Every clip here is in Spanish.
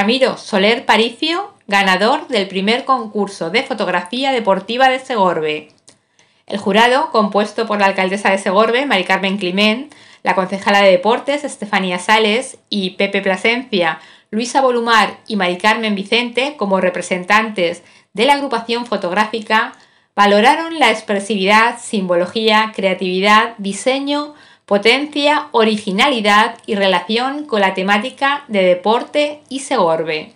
Ramiro Soler Paricio, ganador del primer concurso de fotografía deportiva de Segorbe. El jurado, compuesto por la alcaldesa de Segorbe, Mari Carmen Climent, la concejala de deportes, Estefanía Sales, y Pepe Plasencia, Luisa Volumar y Mari Carmen Vicente, como representantes de la agrupación fotográfica, valoraron la expresividad, simbología, creatividad, diseño, potencia, originalidad y relación con la temática de deporte y segorbe.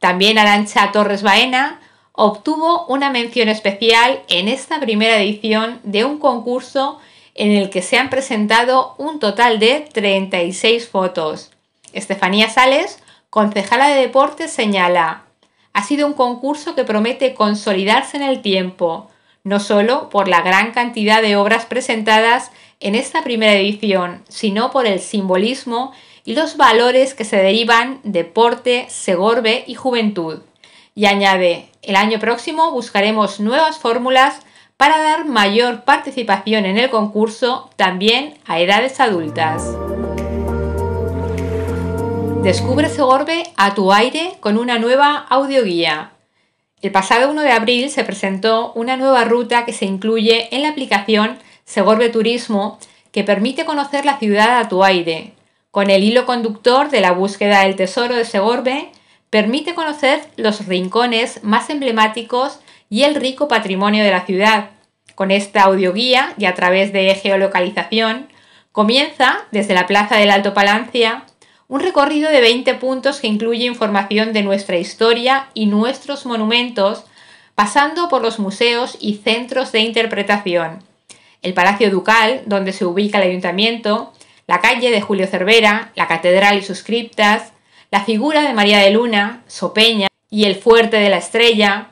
También Arancha Torres Baena obtuvo una mención especial en esta primera edición de un concurso en el que se han presentado un total de 36 fotos. Estefanía Sales, concejala de deportes, señala, ha sido un concurso que promete consolidarse en el tiempo, no solo por la gran cantidad de obras presentadas, en esta primera edición, sino por el simbolismo y los valores que se derivan deporte, segorbe y juventud. Y añade, el año próximo buscaremos nuevas fórmulas para dar mayor participación en el concurso también a edades adultas. Descubre Segorbe a tu aire con una nueva audioguía. El pasado 1 de abril se presentó una nueva ruta que se incluye en la aplicación Segorbe turismo que permite conocer la ciudad a tu aire. Con el hilo conductor de la búsqueda del tesoro de Segorbe, permite conocer los rincones más emblemáticos y el rico patrimonio de la ciudad. Con esta audioguía y a través de geolocalización, comienza desde la Plaza del Alto Palancia un recorrido de 20 puntos que incluye información de nuestra historia y nuestros monumentos, pasando por los museos y centros de interpretación el Palacio Ducal, donde se ubica el ayuntamiento, la calle de Julio Cervera, la catedral y sus criptas, la figura de María de Luna, Sopeña y el Fuerte de la Estrella,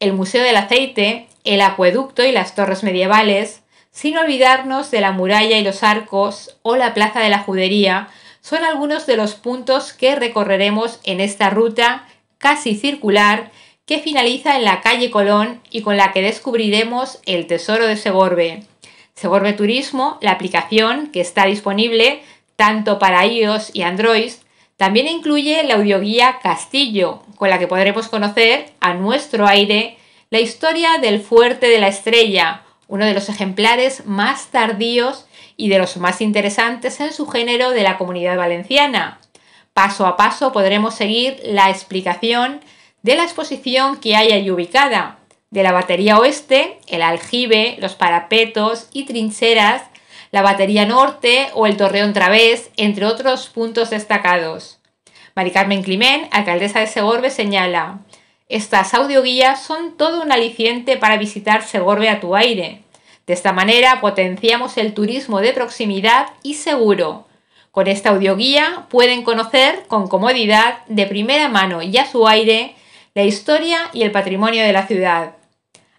el Museo del Aceite, el Acueducto y las Torres Medievales, sin olvidarnos de la muralla y los arcos o la Plaza de la Judería, son algunos de los puntos que recorreremos en esta ruta casi circular que finaliza en la calle Colón y con la que descubriremos el tesoro de Segorbe. Segorbe Turismo, la aplicación que está disponible tanto para iOS y Android, también incluye la audioguía Castillo, con la que podremos conocer a nuestro aire la historia del Fuerte de la Estrella, uno de los ejemplares más tardíos y de los más interesantes en su género de la comunidad valenciana. Paso a paso podremos seguir la explicación de la exposición que hay allí ubicada, de la batería oeste, el aljibe, los parapetos y trincheras, la batería norte o el torreón través, entre otros puntos destacados. Mari Carmen Climén, alcaldesa de Segorbe, señala, estas audioguías son todo un aliciente para visitar Segorbe a tu aire. De esta manera potenciamos el turismo de proximidad y seguro. Con esta audioguía pueden conocer con comodidad, de primera mano y a su aire, la historia y el patrimonio de la ciudad.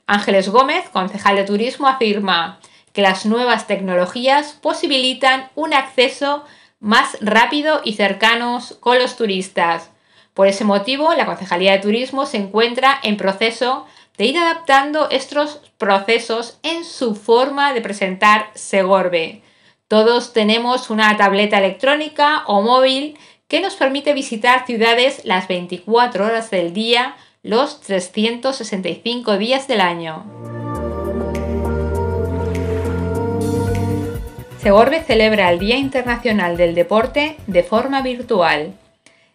Ángeles Gómez, concejal de Turismo, afirma que las nuevas tecnologías posibilitan un acceso más rápido y cercano con los turistas. Por ese motivo, la Concejalía de Turismo se encuentra en proceso de ir adaptando estos procesos en su forma de presentar Segorbe. Todos tenemos una tableta electrónica o móvil que nos permite visitar ciudades las 24 horas del día, los 365 días del año. Segorbe celebra el Día Internacional del Deporte de forma virtual.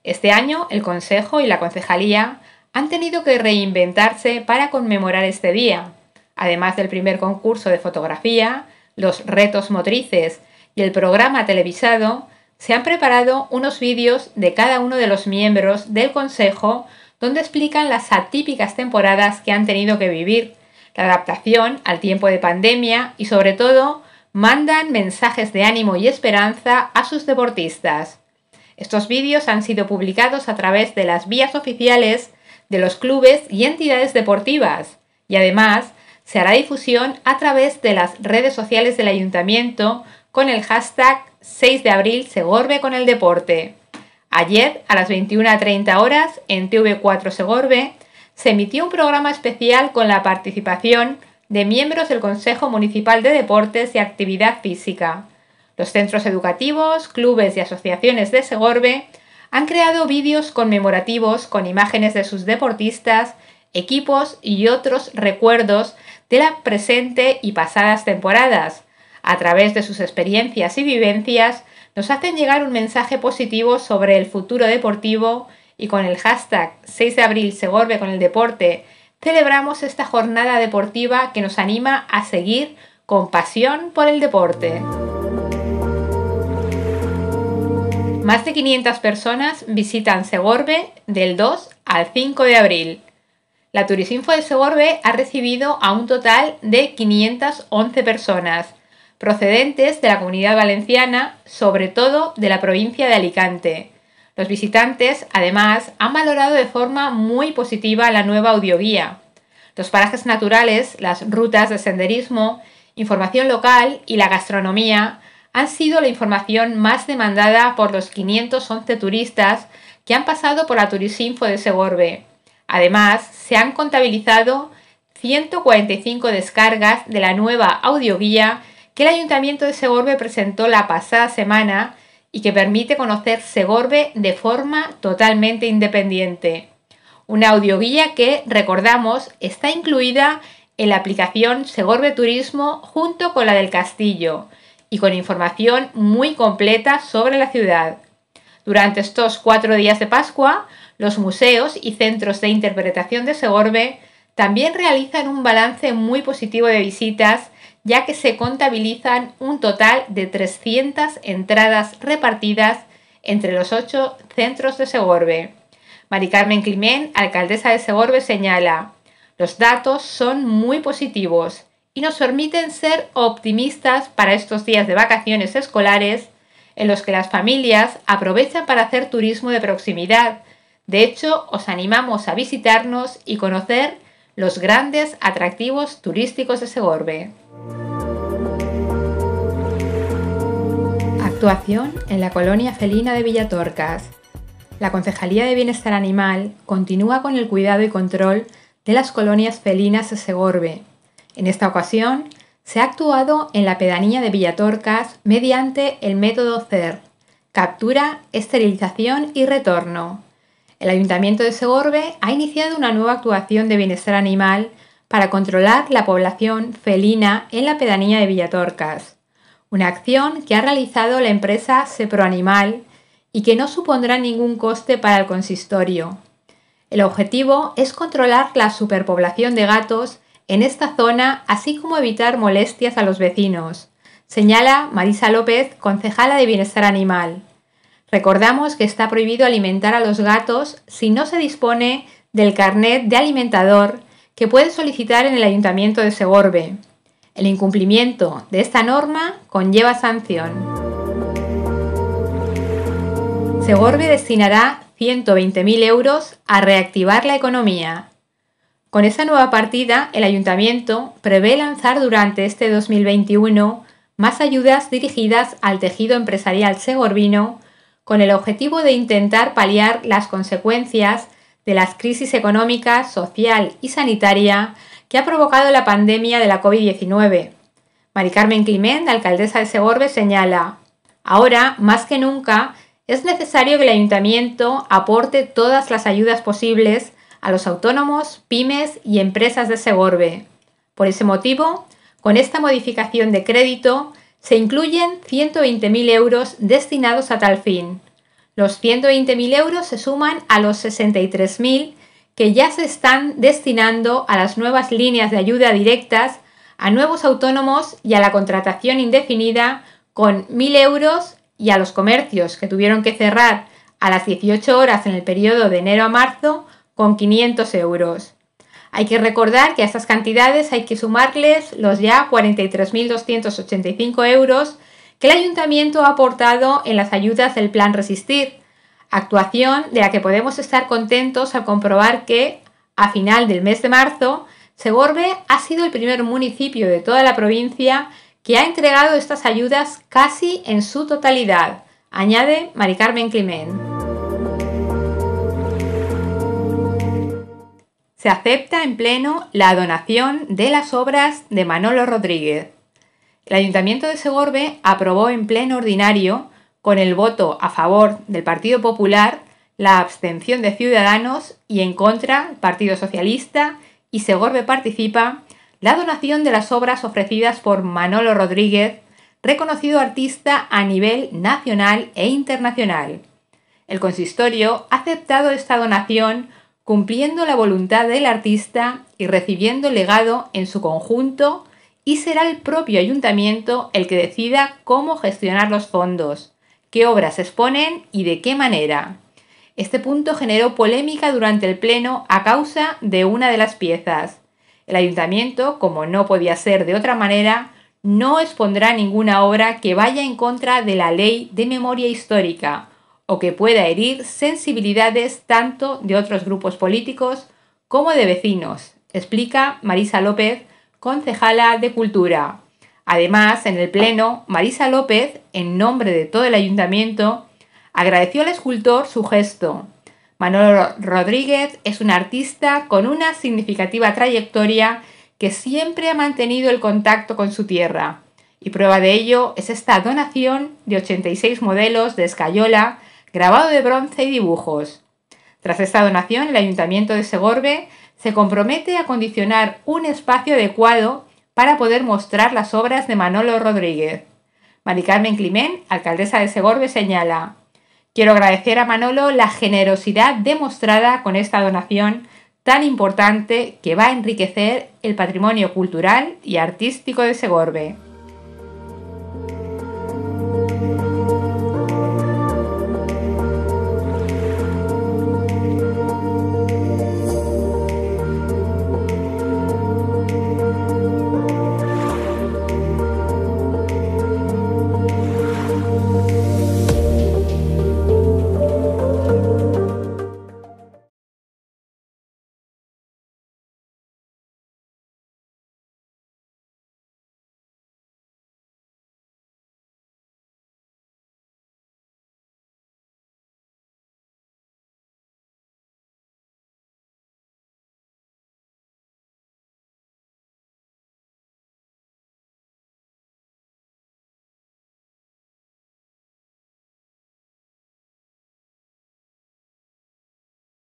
Este año el Consejo y la Concejalía han tenido que reinventarse para conmemorar este día. Además del primer concurso de fotografía, los retos motrices y el programa televisado, se han preparado unos vídeos de cada uno de los miembros del Consejo donde explican las atípicas temporadas que han tenido que vivir, la adaptación al tiempo de pandemia y sobre todo mandan mensajes de ánimo y esperanza a sus deportistas. Estos vídeos han sido publicados a través de las vías oficiales de los clubes y entidades deportivas y además se hará difusión a través de las redes sociales del ayuntamiento con el hashtag 6 de abril Segorbe con el deporte. Ayer, a las 21.30 horas, en TV4 Segorbe, se emitió un programa especial con la participación de miembros del Consejo Municipal de Deportes y Actividad Física. Los centros educativos, clubes y asociaciones de Segorbe han creado vídeos conmemorativos con imágenes de sus deportistas, equipos y otros recuerdos de la presente y pasadas temporadas, a través de sus experiencias y vivencias, nos hacen llegar un mensaje positivo sobre el futuro deportivo y con el hashtag 6 de abril Segorbe con el deporte celebramos esta jornada deportiva que nos anima a seguir con pasión por el deporte. Más de 500 personas visitan Segorbe del 2 al 5 de abril. La Turisinfo de Segorbe ha recibido a un total de 511 personas procedentes de la comunidad valenciana, sobre todo de la provincia de Alicante. Los visitantes, además, han valorado de forma muy positiva la nueva audioguía. Los parajes naturales, las rutas de senderismo, información local y la gastronomía han sido la información más demandada por los 511 turistas que han pasado por la Turisinfo de Segorbe. Además, se han contabilizado 145 descargas de la nueva audioguía que el Ayuntamiento de Segorbe presentó la pasada semana y que permite conocer Segorbe de forma totalmente independiente. Una audioguía que, recordamos, está incluida en la aplicación Segorbe Turismo junto con la del Castillo y con información muy completa sobre la ciudad. Durante estos cuatro días de Pascua, los museos y centros de interpretación de Segorbe también realizan un balance muy positivo de visitas ya que se contabilizan un total de 300 entradas repartidas entre los ocho centros de Segorbe. Mari Carmen Climén, alcaldesa de Segorbe, señala, los datos son muy positivos y nos permiten ser optimistas para estos días de vacaciones escolares en los que las familias aprovechan para hacer turismo de proximidad. De hecho, os animamos a visitarnos y conocer los grandes atractivos turísticos de Segorbe. Actuación en la colonia felina de Villatorcas. La Concejalía de Bienestar Animal continúa con el cuidado y control de las colonias felinas de Segorbe. En esta ocasión, se ha actuado en la pedanía de Villatorcas mediante el método CER, captura, esterilización y retorno. El Ayuntamiento de Segorbe ha iniciado una nueva actuación de bienestar animal para controlar la población felina en la pedanía de Villatorcas, una acción que ha realizado la empresa Seproanimal y que no supondrá ningún coste para el consistorio. El objetivo es controlar la superpoblación de gatos en esta zona, así como evitar molestias a los vecinos, señala Marisa López, concejala de Bienestar Animal. Recordamos que está prohibido alimentar a los gatos si no se dispone del carnet de alimentador que puede solicitar en el Ayuntamiento de Segorbe. El incumplimiento de esta norma conlleva sanción. Segorbe destinará 120.000 euros a reactivar la economía. Con esa nueva partida, el ayuntamiento prevé lanzar durante este 2021 más ayudas dirigidas al tejido empresarial segorbino con el objetivo de intentar paliar las consecuencias de las crisis económica, social y sanitaria que ha provocado la pandemia de la COVID-19. Mari Carmen Climent, alcaldesa de Segorbe, señala, ahora, más que nunca, es necesario que el ayuntamiento aporte todas las ayudas posibles a los autónomos, pymes y empresas de Segorbe. Por ese motivo, con esta modificación de crédito, se incluyen 120.000 euros destinados a tal fin. Los 120.000 euros se suman a los 63.000 que ya se están destinando a las nuevas líneas de ayuda directas, a nuevos autónomos y a la contratación indefinida con 1.000 euros y a los comercios que tuvieron que cerrar a las 18 horas en el periodo de enero a marzo con 500 euros. Hay que recordar que a estas cantidades hay que sumarles los ya 43.285 euros que el ayuntamiento ha aportado en las ayudas del Plan Resistir, actuación de la que podemos estar contentos al comprobar que, a final del mes de marzo, Segorbe ha sido el primer municipio de toda la provincia que ha entregado estas ayudas casi en su totalidad, añade Mari Carmen Climent. Se acepta en pleno la donación de las obras de Manolo Rodríguez. El Ayuntamiento de Segorbe aprobó en pleno ordinario, con el voto a favor del Partido Popular, la abstención de Ciudadanos y en contra Partido Socialista y Segorbe participa, la donación de las obras ofrecidas por Manolo Rodríguez, reconocido artista a nivel nacional e internacional. El consistorio ha aceptado esta donación cumpliendo la voluntad del artista y recibiendo legado en su conjunto y será el propio ayuntamiento el que decida cómo gestionar los fondos, qué obras exponen y de qué manera. Este punto generó polémica durante el Pleno a causa de una de las piezas. El ayuntamiento, como no podía ser de otra manera, no expondrá ninguna obra que vaya en contra de la ley de memoria histórica o que pueda herir sensibilidades tanto de otros grupos políticos como de vecinos, explica Marisa López, concejala de Cultura. Además, en el Pleno, Marisa López, en nombre de todo el ayuntamiento, agradeció al escultor su gesto. Manolo Rodríguez es un artista con una significativa trayectoria que siempre ha mantenido el contacto con su tierra. Y prueba de ello es esta donación de 86 modelos de escayola, grabado de bronce y dibujos. Tras esta donación, el Ayuntamiento de Segorbe se compromete a condicionar un espacio adecuado para poder mostrar las obras de Manolo Rodríguez. Maricarmen Carmen Climén, alcaldesa de Segorbe, señala, quiero agradecer a Manolo la generosidad demostrada con esta donación tan importante que va a enriquecer el patrimonio cultural y artístico de Segorbe.